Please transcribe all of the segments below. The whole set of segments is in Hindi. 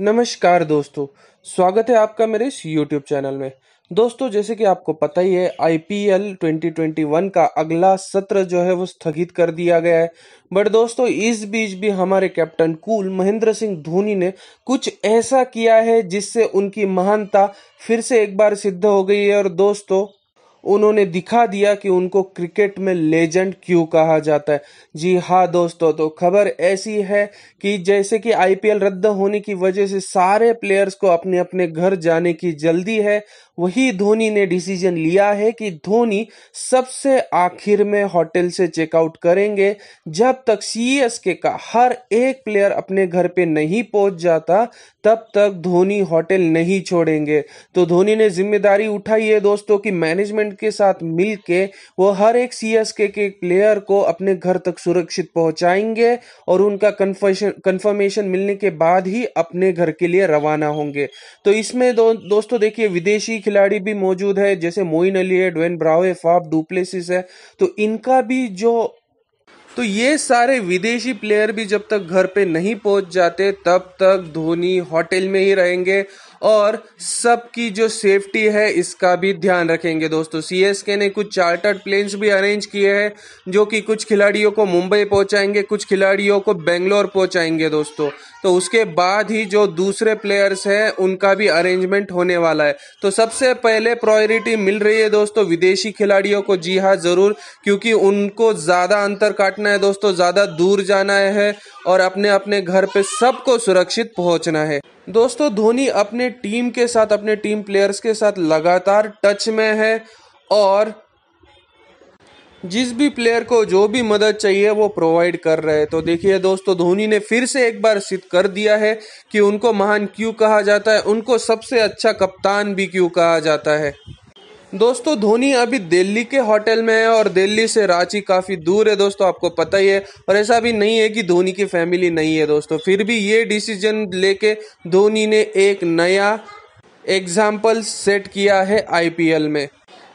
नमस्कार दोस्तों स्वागत है आपका मेरे इस यूट्यूब चैनल में दोस्तों जैसे कि आपको पता ही है IPL 2021 का अगला सत्र जो है वो स्थगित कर दिया गया है बट दोस्तों इस बीच भी हमारे कैप्टन कूल महेंद्र सिंह धोनी ने कुछ ऐसा किया है जिससे उनकी महानता फिर से एक बार सिद्ध हो गई है और दोस्तों उन्होंने दिखा दिया कि उनको क्रिकेट में लेजेंड क्यों कहा जाता है जी हाँ दोस्तों तो खबर ऐसी है कि जैसे कि आईपीएल रद्द होने की वजह से सारे प्लेयर्स को अपने अपने घर जाने की जल्दी है वही धोनी ने डिसीजन लिया है कि धोनी सबसे आखिर में होटल से चेकआउट करेंगे जब तक सीएसके का हर एक प्लेयर अपने घर पे नहीं पहुंच जाता तब तक धोनी होटल नहीं छोड़ेंगे तो धोनी ने जिम्मेदारी उठाई है दोस्तों की मैनेजमेंट एजेंट के साथ मिलके वो हर एक सीएसके के प्लेयर को अपने घर तक सुरक्षित पहुंचाएंगे और उनका कन्फर्मेशन कन्फर्मेशन मिलने के बाद ही अपने घर के लिए रवाना होंगे तो इसमें दो, दोस्तों देखिए विदेशी खिलाड़ी भी मौजूद है जैसे मोइन अली है ड्वेन ब्रावे फाफ डुप्लेसिस है तो इनका भी जो तो ये सारे विदेशी प्लेयर भी जब तक घर पे नहीं पहुंच जाते तब तक धोनी होटल में ही रहेंगे और सबकी जो सेफ्टी है इसका भी ध्यान रखेंगे दोस्तों सीएसके ने कुछ चार्टर्ड प्लेन्स भी अरेंज किए हैं जो कि कुछ खिलाड़ियों को मुंबई पहुंचाएंगे कुछ खिलाड़ियों को बेंगलोर पहुंचाएंगे दोस्तों तो उसके बाद ही जो दूसरे प्लेयर्स हैं उनका भी अरेंजमेंट होने वाला है तो सबसे पहले प्रायोरिटी मिल रही है दोस्तों विदेशी खिलाड़ियों को जी हाँ ज़रूर क्योंकि उनको ज़्यादा अंतर काटना है दोस्तों ज़्यादा दूर जाना है और अपने अपने घर पे सबको सुरक्षित पहुंचना है दोस्तों धोनी अपने टीम के साथ अपने टीम प्लेयर्स के साथ लगातार टच में है और जिस भी प्लेयर को जो भी मदद चाहिए वो प्रोवाइड कर रहे हैं तो देखिए दोस्तों धोनी ने फिर से एक बार सिद्ध कर दिया है कि उनको महान क्यों कहा जाता है उनको सबसे अच्छा कप्तान भी क्यों कहा जाता है दोस्तों धोनी अभी दिल्ली के होटल में है और दिल्ली से रांची काफ़ी दूर है दोस्तों आपको पता ही है और ऐसा भी नहीं है कि धोनी की फैमिली नहीं है दोस्तों फिर भी ये डिसीजन लेके धोनी ने एक नया एग्जाम्पल सेट किया है आईपीएल में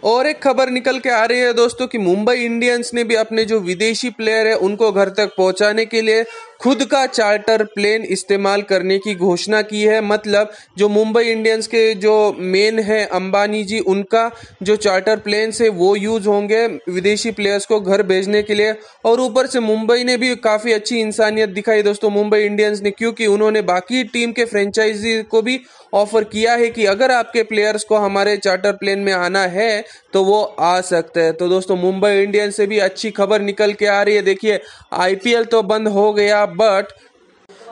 और एक खबर निकल के आ रही है दोस्तों कि मुंबई इंडियंस ने भी अपने जो विदेशी प्लेयर है उनको घर तक पहुंचाने के लिए खुद का चार्टर प्लेन इस्तेमाल करने की घोषणा की है मतलब जो मुंबई इंडियंस के जो मेन है अंबानी जी उनका जो चार्टर प्लेन है वो यूज़ होंगे विदेशी प्लेयर्स को घर भेजने के लिए और ऊपर से मुंबई ने भी काफ़ी अच्छी इंसानियत दिखाई दोस्तों मुंबई इंडियंस ने क्योंकि उन्होंने बाकी टीम के फ्रेंचाइजी को भी ऑफर किया है कि अगर आपके प्लेयर्स को हमारे चार्टर प्लेन में आना है तो वो आ सकते हैं तो दोस्तों मुंबई इंडियंस से भी अच्छी खबर निकल के आ रही है देखिए आईपीएल तो बंद हो गया बट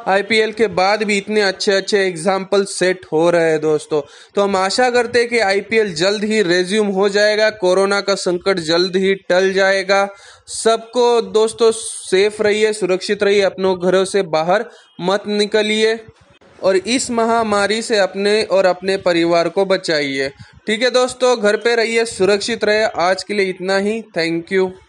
आईपीएल के बाद भी इतने अच्छे अच्छे एग्जाम्पल सेट हो रहे हैं दोस्तों तो हम आशा करते हैं कि आईपीएल जल्द ही रेज्यूम हो जाएगा कोरोना का संकट जल्द ही टल जाएगा सबको दोस्तों सेफ रहिए सुरक्षित रहिए अपनों घरों से बाहर मत निकलिए और इस महामारी से अपने और अपने परिवार को बचाइए ठीक है दोस्तों घर पे रहिए सुरक्षित रहे आज के लिए इतना ही थैंक यू